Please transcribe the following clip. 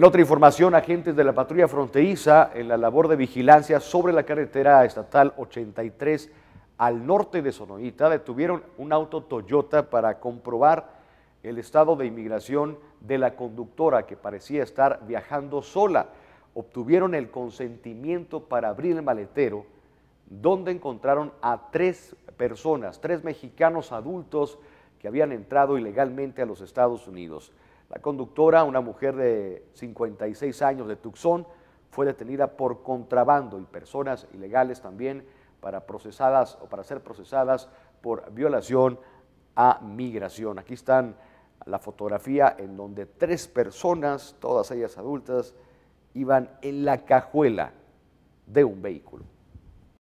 En otra información, agentes de la patrulla fronteriza en la labor de vigilancia sobre la carretera estatal 83 al norte de Sonoita detuvieron un auto Toyota para comprobar el estado de inmigración de la conductora que parecía estar viajando sola. Obtuvieron el consentimiento para abrir el maletero donde encontraron a tres personas, tres mexicanos adultos que habían entrado ilegalmente a los Estados Unidos. La conductora, una mujer de 56 años de Tucson, fue detenida por contrabando y personas ilegales también para procesadas o para ser procesadas por violación a migración. Aquí están la fotografía en donde tres personas, todas ellas adultas, iban en la cajuela de un vehículo.